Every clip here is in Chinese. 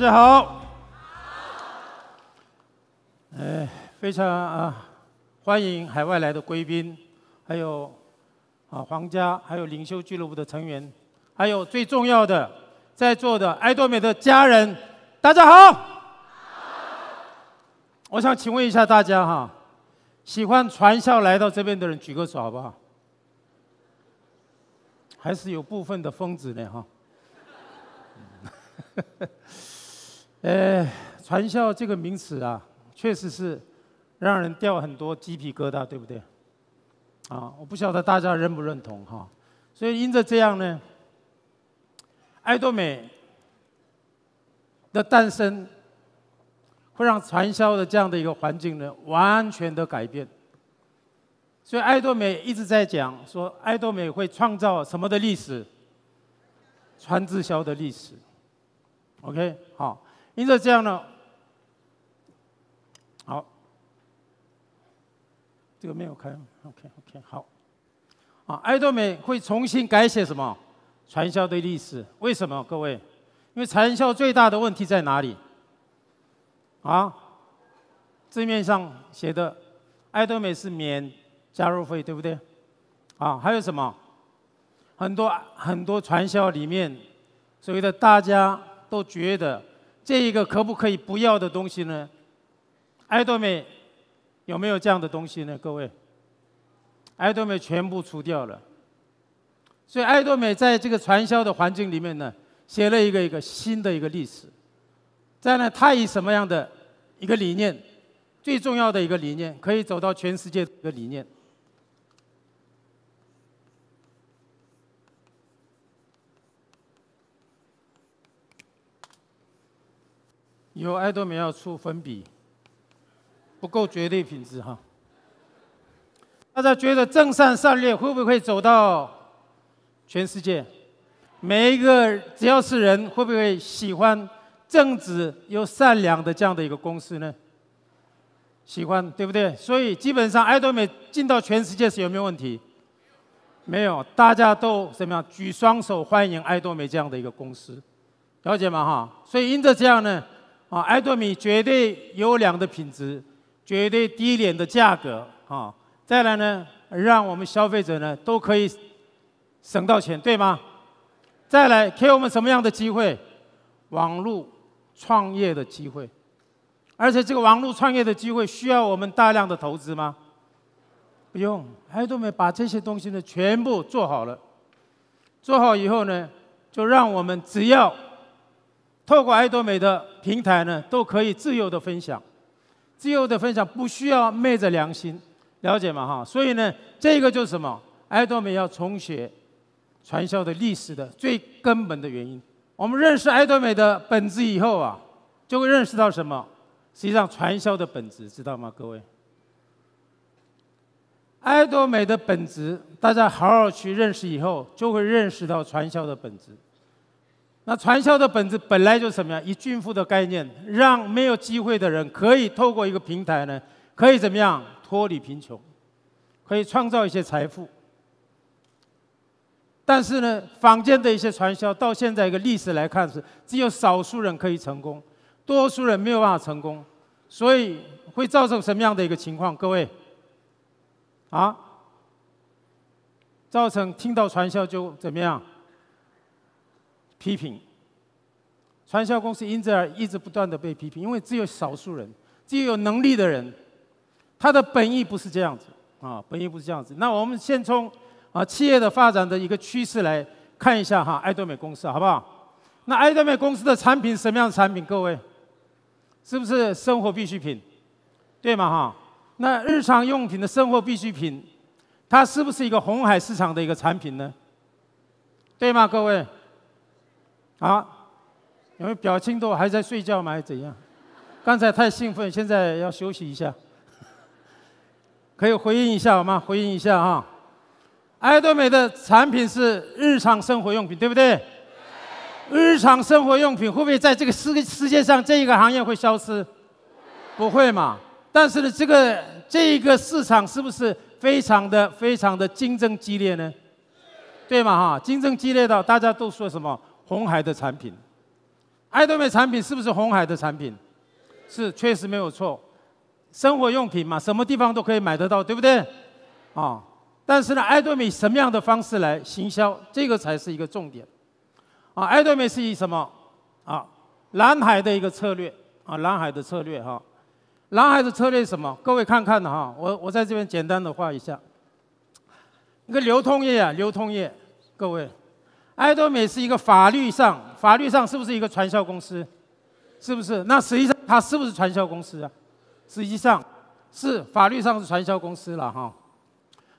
大家好！哎，非常啊，欢迎海外来的贵宾，还有啊，皇家，还有领袖俱乐部的成员，还有最重要的，在座的爱多美的家人，大家好！我想请问一下大家哈，喜欢传销来到这边的人举个手好不好？还是有部分的疯子呢哈。呃，传销这个名词啊，确实是让人掉很多鸡皮疙瘩，对不对？啊，我不晓得大家认不认同哈。所以因着这样呢，爱多美的诞生会让传销的这样的一个环境呢完全的改变。所以爱多美一直在讲说，爱多美会创造什么的历史？传直销的历史。OK，好。因着这样呢，好，这个没有开，OK，OK，好，啊，爱多美会重新改写什么？传销的历史？为什么？各位，因为传销最大的问题在哪里？啊，字面上写的，爱多美是免加入费，对不对？啊，还有什么？很多很多传销里面所谓的大家都觉得。这一个可不可以不要的东西呢？爱多美有没有这样的东西呢？各位，爱多美全部除掉了，所以爱多美在这个传销的环境里面呢，写了一个一个新的一个历史。在呢，他以什么样的一个理念，最重要的一个理念，可以走到全世界的理念？有爱多美要出粉笔，不够绝对品质哈。大家觉得正善善劣会不会走到全世界？每一个只要是人，会不会喜欢正直又善良的这样的一个公司呢？喜欢对不对？所以基本上爱多美进到全世界是有没有问题？没有，大家都怎么样？举双手欢迎爱多美这样的一个公司，了解吗？哈，所以因着这样呢。啊，艾多米绝对优良的品质，绝对低廉的价格啊！再来呢，让我们消费者呢都可以省到钱，对吗？再来，给我们什么样的机会？网络创业的机会。而且这个网络创业的机会需要我们大量的投资吗？不用，艾多米把这些东西呢全部做好了，做好以后呢，就让我们只要。透过爱多美的平台呢，都可以自由的分享，自由的分享不需要昧着良心，了解吗？哈，所以呢，这个就是什么？爱多美要重写传销的历史的最根本的原因。我们认识爱多美的本质以后啊，就会认识到什么？实际上，传销的本质，知道吗？各位，爱多美的本质，大家好好去认识以后，就会认识到传销的本质。那传销的本质本来就什么呀？以均富的概念，让没有机会的人可以透过一个平台呢，可以怎么样脱离贫穷，可以创造一些财富。但是呢，坊间的一些传销，到现在一个历史来看是，只有少数人可以成功，多数人没有办法成功，所以会造成什么样的一个情况？各位，啊，造成听到传销就怎么样？批评，传销公司因此而一直不断的被批评，因为只有少数人，只有有能力的人，他的本意不是这样子啊，本意不是这样子。那我们先从啊企业的发展的一个趋势来看一下哈，爱多美公司好不好？那爱多美公司的产品什么样的产品？各位，是不是生活必需品？对吗哈？那日常用品的生活必需品，它是不是一个红海市场的一个产品呢？对吗各位？啊，你们表情都还在睡觉吗？还是怎样？刚才太兴奋，现在要休息一下。可以回应一下吗？回应一下啊！爱多美的产品是日常生活用品，对不对？日常生活用品会不会在这个世世界上这一个行业会消失？不会嘛？但是呢，这个这一个市场是不是非常的非常的竞争激烈呢？对嘛哈？竞争激烈到大家都说什么？红海的产品，爱多美产品是不是红海的产品？是，确实没有错。生活用品嘛，什么地方都可以买得到，对不对？啊，但是呢，爱多美什么样的方式来行销，这个才是一个重点。啊，爱多美是以什么？啊，蓝海的一个策略啊，蓝海的策略哈，蓝海的策略是什么？各位看看哈，我我在这边简单的画一下。那个流通业啊，流通业，各位。爱多美是一个法律上，法律上是不是一个传销公司？是不是？那实际上它是不是传销公司啊？实际上，是法律上是传销公司了哈。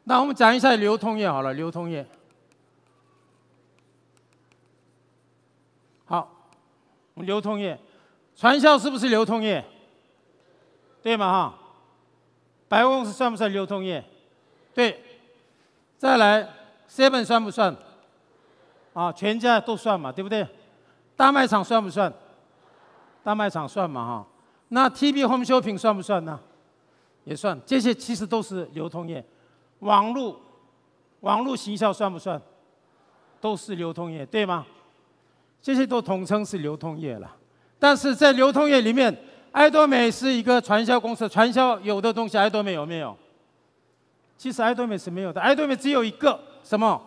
那我们讲一下流通业好了，流通业。好，流通业，传销是不是流通业？对吗？哈？百货公司算不算流通业？对。再来，seven 算不算？啊，全家都算嘛，对不对？大卖场算不算？大卖场算嘛哈。那 T B i n 品算不算呢？也算。这些其实都是流通业。网络，网络行销算不算？都是流通业，对吗？这些都统称是流通业了。但是在流通业里面，爱多美是一个传销公司。传销有的东西，爱多美有没有？其实爱多美是没有的。爱多美只有一个什么？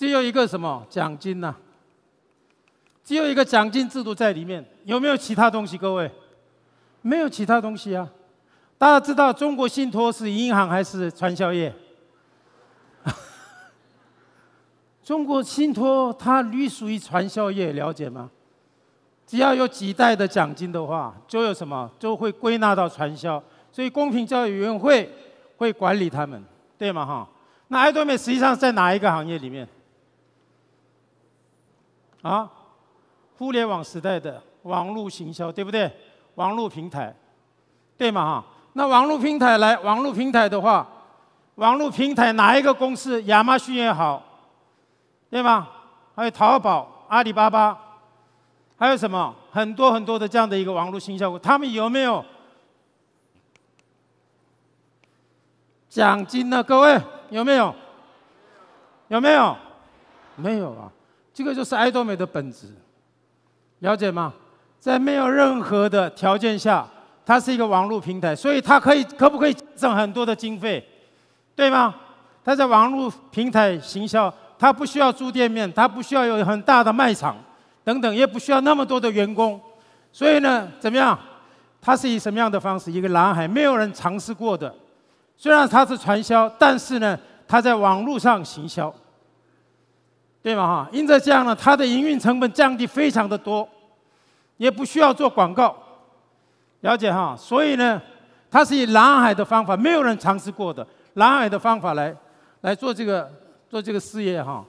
只有一个什么奖金呐？只有一个奖金制度在里面，有没有其他东西？各位，没有其他东西啊！大家知道中国信托是银行还是传销业？中国信托它隶属于传销业，了解吗？只要有几代的奖金的话，就有什么就会归纳到传销，所以公平教育委员会会管理他们，对吗？哈，那爱多美实际上在哪一个行业里面？啊，互联网时代的网络行销，对不对？网络平台，对嘛？哈，那网络平台来，网络平台的话，网络平台哪一个公司，亚马逊也好，对吗？还有淘宝、阿里巴巴，还有什么很多很多的这样的一个网络行销他们有没有奖金呢？各位有没有？有没有？没有啊。这个就是爱多美的本质，了解吗？在没有任何的条件下，它是一个网络平台，所以它可以可不可以挣很多的经费，对吗？它在网络平台行销，它不需要租店面，它不需要有很大的卖场，等等，也不需要那么多的员工，所以呢，怎么样？它是以什么样的方式？一个蓝海，没有人尝试过的。虽然它是传销，但是呢，它在网络上行销。对嘛哈，因着这样呢，它的营运成本降低非常的多，也不需要做广告，了解哈。所以呢，它是以蓝海的方法，没有人尝试过的蓝海的方法来来做这个做这个事业哈。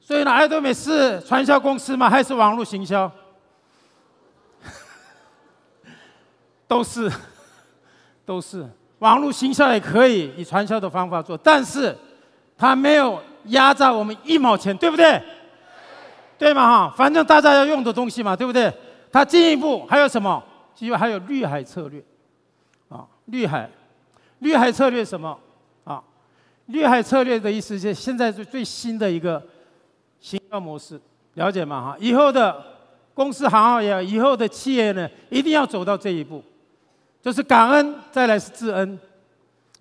所以呢，爱多美是传销公司吗？还是网络行销？都是，都是。网络行销也可以以传销的方法做，但是它没有。压榨我们一毛钱，对不对？对，嘛哈，反正大家要用的东西嘛，对不对？他进一步还有什么？因为还有绿海策略，啊，绿海，绿海策略什么？啊，绿海策略的意思是现在是最新的一个行销模式，了解吗？哈，以后的公司行业，以后的企业呢，一定要走到这一步，就是感恩，再来是自恩，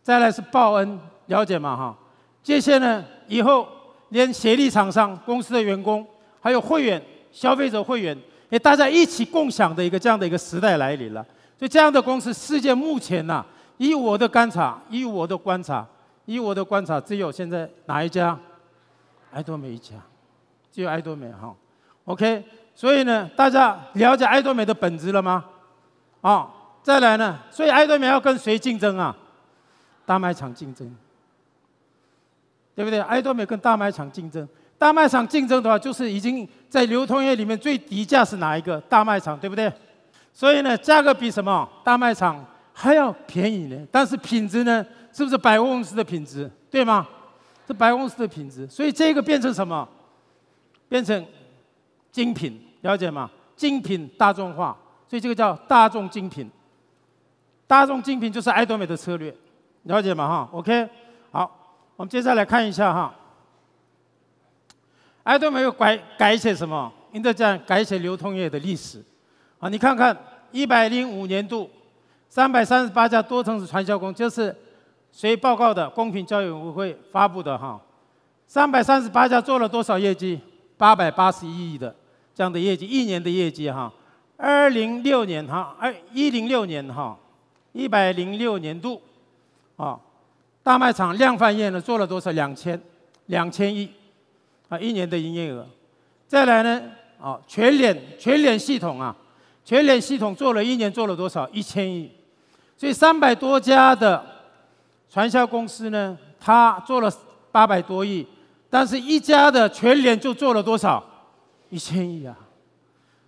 再来是报恩，了解吗？哈，这些呢，以后，连协力厂商、公司的员工，还有会员、消费者会员，也大家一起共享的一个这样的一个时代来临了。所以，这样的公司，世界目前呐，以我的观察，以我的观察，以我的观察，只有现在哪一家？爱多美一家，只有爱多美哈。OK，所以呢，大家了解爱多美的本质了吗？啊，再来呢，所以爱多美要跟谁竞争啊？大卖场竞争。对不对？爱多美跟大卖场竞争，大卖场竞争的话，就是已经在流通业里面最低价是哪一个？大卖场，对不对？所以呢，价格比什么？大卖场还要便宜呢。但是品质呢，是不是百货公司的品质？对吗？是百货公司的品质，所以这个变成什么？变成精品，了解吗？精品大众化，所以这个叫大众精品。大众精品就是爱多美的策略，了解吗？哈，OK。我们接下来看一下哈，艾德没有改改写什么？应该样改写流通业的历史，啊，你看看一百零五年度三百三十八家多层次传销公司，就是谁报告的？公平交易委员会发布的哈三百三十八家做了多少业绩八百八十一亿的这样的业绩，一年的业绩哈二零六年哈，二一零六年哈一百零六年度啊。大卖场量贩业呢做了多少？两千，两千亿，啊，一年的营业额。再来呢，啊，全脸全脸系统啊，全脸系统做了一年做了多少？一千亿。所以三百多家的传销公司呢，他做了八百多亿，但是一家的全脸就做了多少？一千亿啊。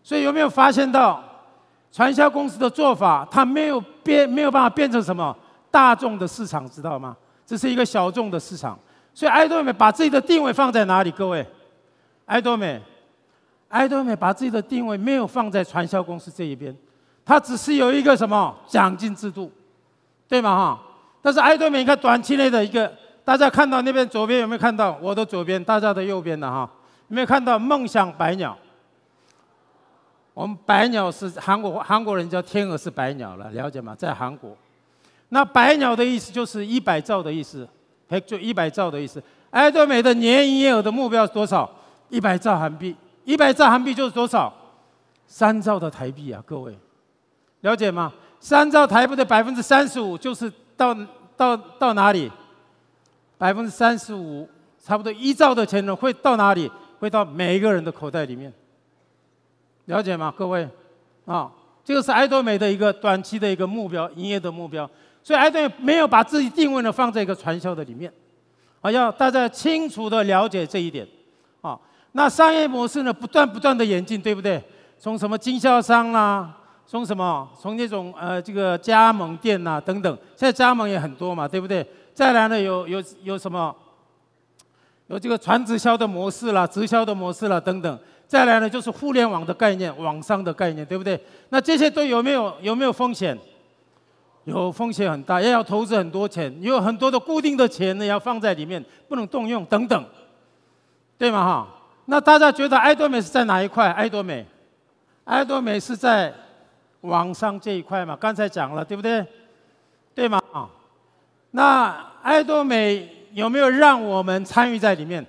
所以有没有发现到传销公司的做法，它没有变，没有办法变成什么大众的市场，知道吗？这是一个小众的市场，所以爱多美把自己的定位放在哪里？各位，爱多美，爱多美把自己的定位没有放在传销公司这一边，它只是有一个什么奖金制度，对吗？哈，但是爱多美你看短期内的一个，大家看到那边左边有没有看到我的左边，大家的右边的哈，有没有看到梦想白鸟？我们白鸟是韩国，韩国人叫天鹅是白鸟了，了解吗？在韩国。那百鸟的意思就是一百兆的意思，就一百兆的意思。爱多美的年营业额的目标是多少？一百兆韩币，一百兆韩币就是多少？三兆的台币啊，各位，了解吗？三兆台币的百分之三十五就是到到到哪里？百分之三十五，差不多一兆的钱呢，会到哪里？会到每一个人的口袋里面，了解吗？各位，啊，这个是爱多美的一个短期的一个目标，营业的目标。所以爱顿没有把自己定位呢放在一个传销的里面，啊，要大家清楚的了解这一点，啊，那商业模式呢不断不断的演进，对不对？从什么经销商啦，从什么从那种呃这个加盟店呐等等，现在加盟也很多嘛，对不对？再来呢有有有什么，有这个传直销的模式啦，直销的模式啦等等，再来呢就是互联网的概念，网商的概念，对不对？那这些都有没有有没有风险？有风险很大，也要投资很多钱，也有很多的固定的钱呢，要放在里面，不能动用，等等，对吗？哈，那大家觉得爱多美是在哪一块？爱多美，爱多美是在网上这一块嘛？刚才讲了，对不对？对吗？啊，那爱多美有没有让我们参与在里面？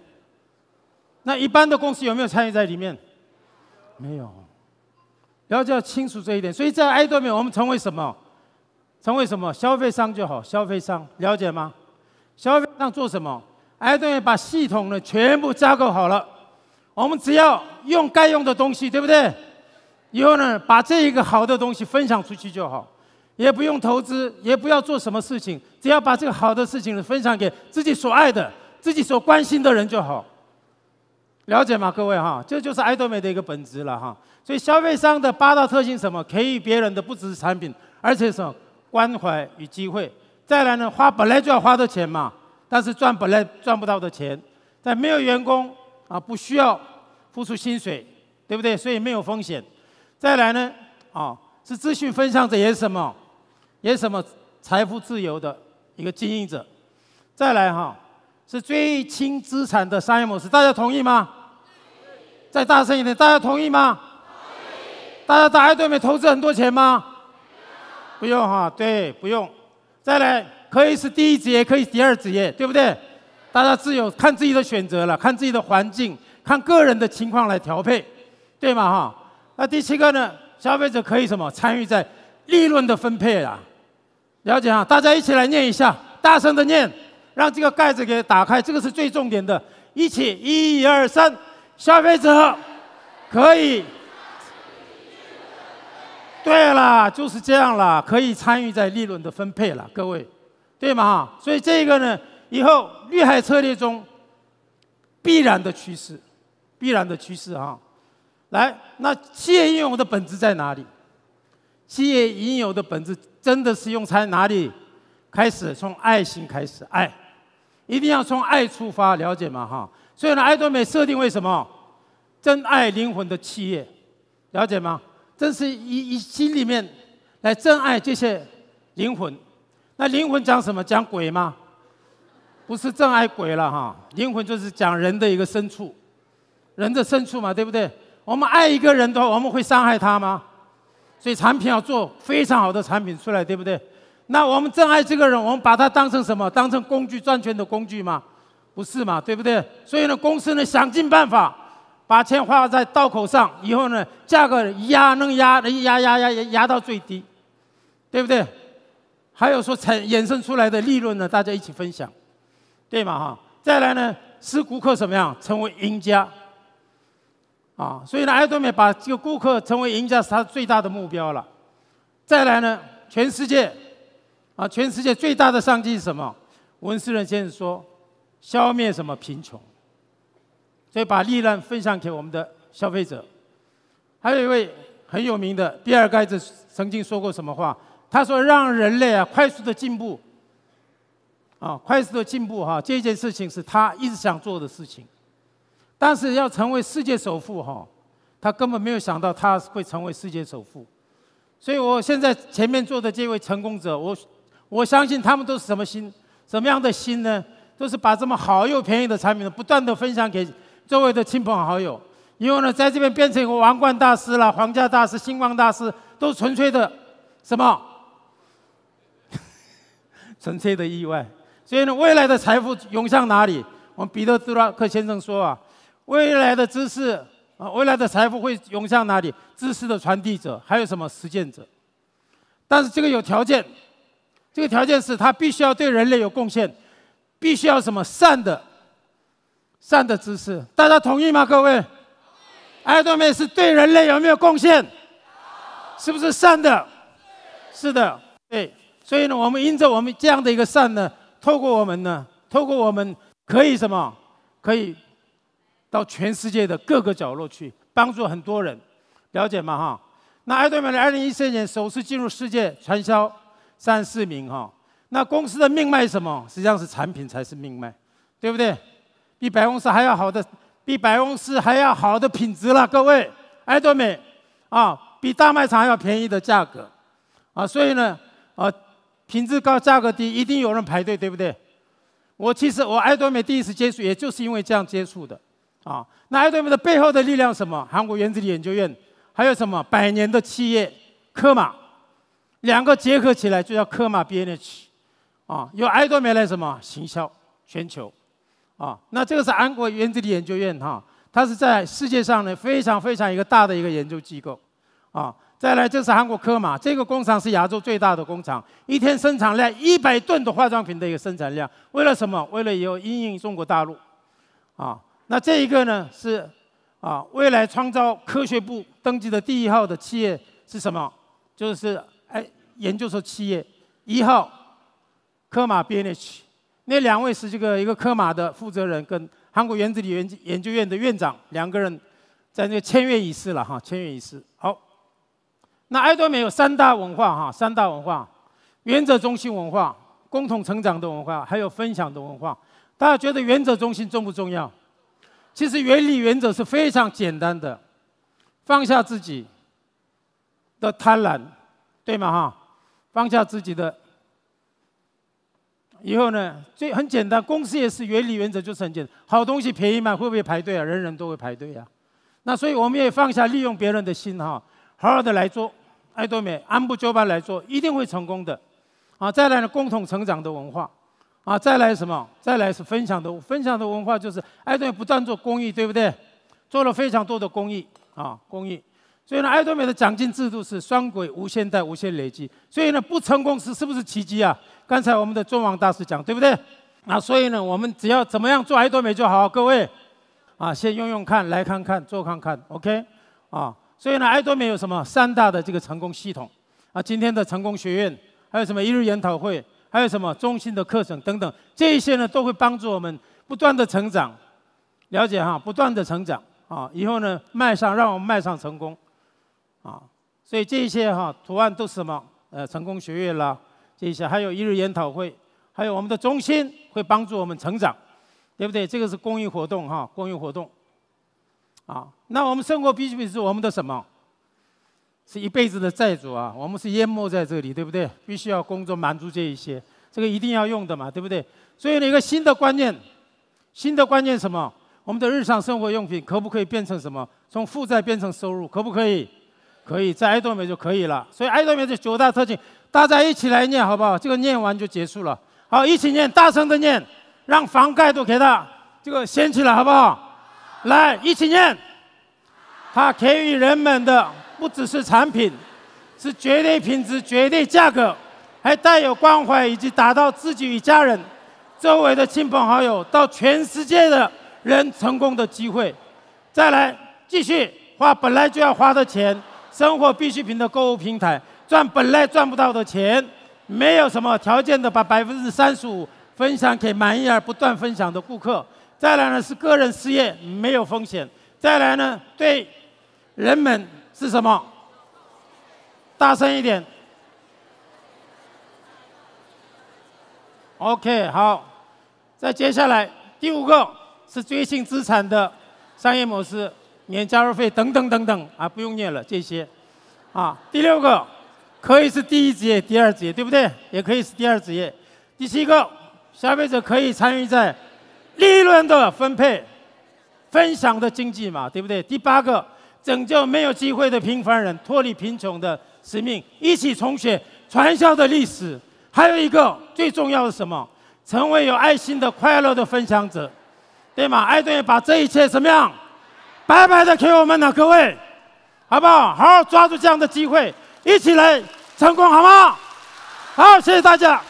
那一般的公司有没有参与在里面？没有，了解清楚这一点，所以在爱多美，我们成为什么？成为什么？消费商就好，消费商了解吗？消费商做什么？艾多美把系统呢全部架构好了，我们只要用该用的东西，对不对？以后呢，把这一个好的东西分享出去就好，也不用投资，也不要做什么事情，只要把这个好的事情分享给自己所爱的、自己所关心的人就好。了解吗，各位哈？这就是爱多美的一个本质了哈。所以消费商的八大特性什么？给予别人的不只是产品，而且什？么？关怀与机会，再来呢，花本来就要花的钱嘛，但是赚本来赚不到的钱，在没有员工啊，不需要付出薪水，对不对？所以没有风险。再来呢，啊，是资讯分享者也是什么，也是什么财富自由的一个经营者。再来哈，是最轻资产的商业模式，大家同意吗？再大声一点，大家同意吗？大家在对面投资很多钱吗？不用哈，对，不用。再来，可以是第一职业，可以第二职业，对不对？大家自由看自己的选择了，看自己的环境，看个人的情况来调配，对吗？哈。那第七个呢？消费者可以什么参与在利润的分配啊？了解哈，大家一起来念一下，大声的念，让这个盖子给打开，这个是最重点的。一起，一、二、三，消费者可以。对啦，就是这样啦，可以参与在利润的分配了，各位，对吗？所以这个呢，以后绿海策略中必然的趋势，必然的趋势啊！来，那企业应有的本质在哪里？企业应有的本质真的是用在哪里开始？从爱心开始，爱，一定要从爱出发，了解吗？哈，所以呢，爱多美设定为什么？真爱灵魂的企业，了解吗？真是以以心里面来真爱这些灵魂，那灵魂讲什么？讲鬼吗？不是真爱鬼了哈，灵魂就是讲人的一个深处，人的深处嘛，对不对？我们爱一个人的话，我们会伤害他吗？所以产品要做非常好的产品出来，对不对？那我们真爱这个人，我们把他当成什么？当成工具赚钱的工具吗？不是嘛？对不对？所以呢，公司呢想尽办法。把钱花在刀口上以后呢，价格压能压能压压压压压到最低，对不对？还有说产衍生出来的利润呢，大家一起分享，对吗？哈，再来呢，使顾客怎么样成为赢家？啊，所以呢，爱多美把这个顾客成为赢家是他最大的目标了。再来呢，全世界，啊，全世界最大的商机是什么？文斯人先生说，消灭什么贫穷？所以把利润分享给我们的消费者。还有一位很有名的比尔盖茨曾经说过什么话？他说：“让人类啊快速的进步。”啊，快速的进步哈，这件事情是他一直想做的事情。但是要成为世界首富哈，他根本没有想到他会成为世界首富。所以我现在前面坐的这位成功者，我我相信他们都是什么心？什么样的心呢？都是把这么好又便宜的产品不断的分享给。周围的亲朋好友，因为呢，在这边变成一个王冠大师了、皇家大师、星光大师，都纯粹的什么？纯粹的意外。所以呢，未来的财富涌向哪里？我们彼得·杜拉克先生说啊，未来的知识啊，未来的财富会涌向哪里？知识的传递者，还有什么实践者？但是这个有条件，这个条件是他必须要对人类有贡献，必须要什么善的。善的知识，大家同意吗？各位，爱多美是对人类有没有贡献？是不是善的？是的，对。所以呢，我们因着我们这样的一个善呢，透过我们呢，透过我们可以什么？可以到全世界的各个角落去帮助很多人，了解吗？哈。那爱多美的二零一四年首次进入世界传销三十名哈。那公司的命脉是什么？实际上是产品才是命脉，对不对？比百公司还要好的，比百公司还要好的品质了，各位，爱多美，啊，比大卖场要便宜的价格，啊，所以呢，啊，品质高，价格低，一定有人排队，对不对？我其实我爱多美第一次接触，也就是因为这样接触的，啊，那爱多美的背后的力量什么？韩国原子力研究院，还有什么百年的企业科马，两个结合起来就叫科马 B&H，n 啊，由爱多美来什么行销全球。啊，那这个是韩国原子力研究院，哈，它是在世界上呢非常非常一个大的一个研究机构，啊，再来，这是韩国科马，这个工厂是亚洲最大的工厂，一天生产量一百吨的化妆品的一个生产量，为了什么？为了以后影中国大陆，啊，那这一个呢是，啊，未来创造科学部登记的第一号的企业是什么？就是哎，研究所企业一号科马 BNH。那两位是这个一个科马的负责人，跟韩国原子力研研究院的院长两个人在那签约仪式了哈，签约仪式。好，那爱多美有三大文化哈，三大文化：原则中心文化、共同成长的文化，还有分享的文化。大家觉得原则中心重不重要？其实原理原则是非常简单的，放下自己的贪婪，对吗哈？放下自己的。以后呢，最很简单，公司也是原理原则就是很简单，好东西便宜嘛，会不会排队啊？人人都会排队啊。那所以我们也放下利用别人的心哈，好好的来做爱多美，按部就班来做，一定会成功的。啊，再来呢，共同成长的文化。啊，再来什么？再来是分享的分享的文化，就是爱多美不断做公益，对不对？做了非常多的公益啊，公益。所以呢，爱多美的奖金制度是双轨、无限贷、无限累积。所以呢，不成功是是不是奇迹啊？刚才我们的中网大师讲，对不对？啊，所以呢，我们只要怎么样做爱多美就好。各位，啊，先用用看，来看看，做看看，OK？啊，所以呢，爱多美有什么三大的这个成功系统？啊，今天的成功学院，还有什么一日研讨会，还有什么中心的课程等等，这一些呢，都会帮助我们不断的成长，了解哈，不断的成长。啊，以后呢，迈上，让我们迈上成功。啊，所以这些哈图案都是什么？呃，成功学院啦，这一些还有一日研讨会，还有我们的中心会帮助我们成长，对不对？这个是公益活动哈，公益活动。啊，那我们生活必需品是我们的什么？是一辈子的债主啊，我们是淹没在这里，对不对？必须要工作满足这一些，这个一定要用的嘛，对不对？所以呢，一个新的观念，新的观念什么？我们的日常生活用品可不可以变成什么？从负债变成收入，可不可以？可以在爱多美就可以了，所以爱多美这九大特性，大家一起来念好不好？这个念完就结束了。好，一起念，大声的念，让房盖都给他这个掀起来好不好？来，一起念。它给予人们的不只是产品，是绝对品质、绝对价格，还带有关怀以及达到自己与家人、周围的亲朋好友到全世界的人成功的机会。再来继续花本来就要花的钱。生活必需品的购物平台赚本来赚不到的钱，没有什么条件的把百分之三十五分享给满意而不断分享的顾客。再来呢是个人事业，没有风险。再来呢对人们是什么？大声一点。OK，好。再接下来第五个是追星资产的商业模式。免加入费等等等等啊，不用念了这些，啊，第六个可以是第一职业、第二职业，对不对？也可以是第二职业。第七个，消费者可以参与在利润的分配、分享的经济嘛，对不对？第八个，拯救没有机会的平凡人脱离贫穷的使命，一起重写传销的历史。还有一个最重要的什么？成为有爱心的快乐的分享者，对吗？爱顿把这一切怎么样？白白的，朋友们，各位，好不好？好好抓住这样的机会，一起来成功，好吗？好，谢谢大家。